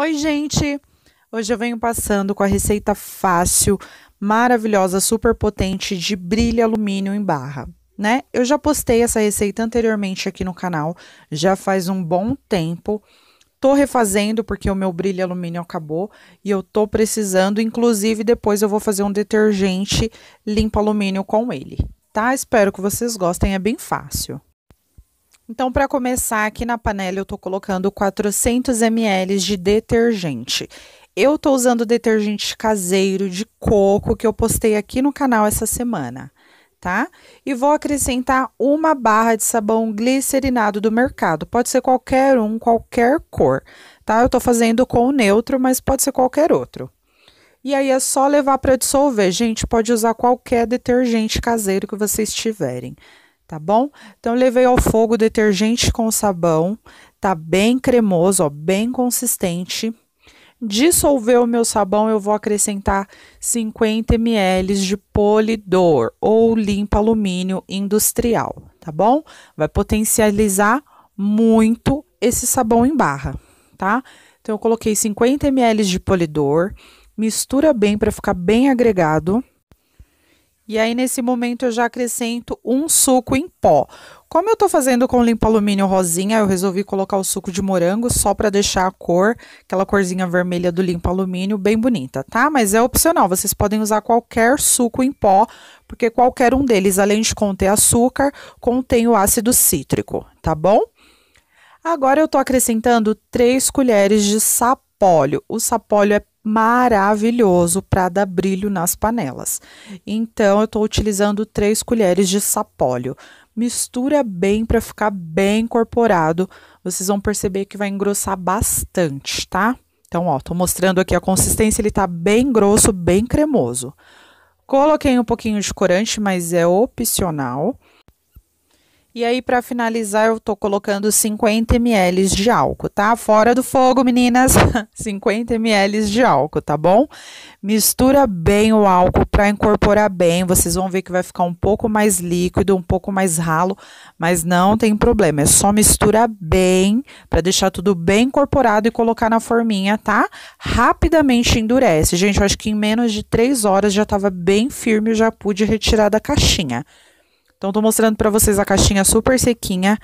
Oi, gente! Hoje eu venho passando com a receita fácil, maravilhosa, super potente de brilho alumínio em barra, né? Eu já postei essa receita anteriormente aqui no canal, já faz um bom tempo. Tô refazendo porque o meu brilho alumínio acabou e eu tô precisando, inclusive depois eu vou fazer um detergente limpo alumínio com ele, tá? Espero que vocês gostem, é bem fácil. Então, para começar, aqui na panela eu estou colocando 400 ml de detergente. Eu estou usando detergente caseiro de coco que eu postei aqui no canal essa semana, tá? E vou acrescentar uma barra de sabão glicerinado do mercado. Pode ser qualquer um, qualquer cor, tá? Eu estou fazendo com o neutro, mas pode ser qualquer outro. E aí é só levar para dissolver. Gente, pode usar qualquer detergente caseiro que vocês tiverem tá bom? Então, levei ao fogo detergente com sabão, tá bem cremoso, ó, bem consistente. Dissolver o meu sabão, eu vou acrescentar 50 ml de polidor ou limpa alumínio industrial, tá bom? Vai potencializar muito esse sabão em barra, tá? Então, eu coloquei 50 ml de polidor, mistura bem para ficar bem agregado. E aí, nesse momento, eu já acrescento um suco em pó. Como eu estou fazendo com limpo alumínio rosinha, eu resolvi colocar o suco de morango só para deixar a cor, aquela corzinha vermelha do limpo alumínio, bem bonita, tá? Mas é opcional, vocês podem usar qualquer suco em pó, porque qualquer um deles, além de conter açúcar, contém o ácido cítrico, tá bom? Agora eu estou acrescentando 3 colheres de sapólio. O sapólio é maravilhoso para dar brilho nas panelas. Então, eu estou utilizando 3 colheres de sapólio. Mistura bem para ficar bem incorporado. Vocês vão perceber que vai engrossar bastante, tá? Então, ó, tô mostrando aqui a consistência, ele tá bem grosso, bem cremoso. Coloquei um pouquinho de corante, mas é opcional. E aí, para finalizar, eu tô colocando 50 ml de álcool, tá? Fora do fogo, meninas! 50 ml de álcool, tá bom? Mistura bem o álcool para incorporar bem. Vocês vão ver que vai ficar um pouco mais líquido, um pouco mais ralo, mas não tem problema. É só misturar bem para deixar tudo bem incorporado e colocar na forminha, tá? Rapidamente endurece. Gente, eu acho que em menos de 3 horas já tava bem firme, eu já pude retirar da caixinha. Então, tô mostrando para vocês a caixinha super sequinha.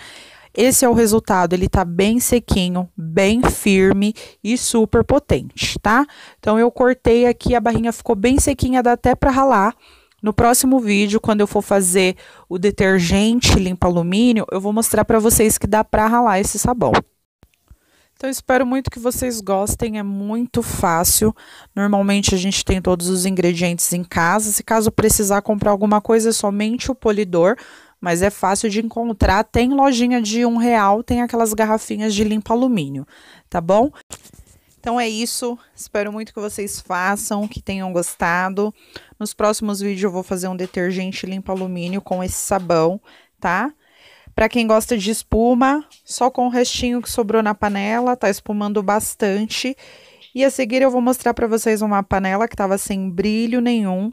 Esse é o resultado, ele tá bem sequinho, bem firme e super potente, tá? Então, eu cortei aqui, a barrinha ficou bem sequinha, dá até pra ralar. No próximo vídeo, quando eu for fazer o detergente limpa alumínio, eu vou mostrar pra vocês que dá pra ralar esse sabão. Então, espero muito que vocês gostem. É muito fácil. Normalmente, a gente tem todos os ingredientes em casa. Se caso precisar comprar alguma coisa, é somente o polidor. Mas é fácil de encontrar. Tem lojinha de um real, tem aquelas garrafinhas de limpa alumínio, tá bom? Então é isso. Espero muito que vocês façam, que tenham gostado. Nos próximos vídeos eu vou fazer um detergente limpa alumínio com esse sabão, tá? Para quem gosta de espuma, só com o restinho que sobrou na panela, tá espumando bastante. E a seguir eu vou mostrar para vocês uma panela que tava sem brilho nenhum.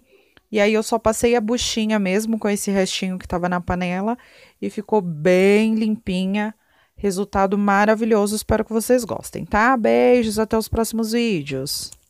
E aí eu só passei a buchinha mesmo com esse restinho que tava na panela e ficou bem limpinha. Resultado maravilhoso, espero que vocês gostem, tá? Beijos, até os próximos vídeos.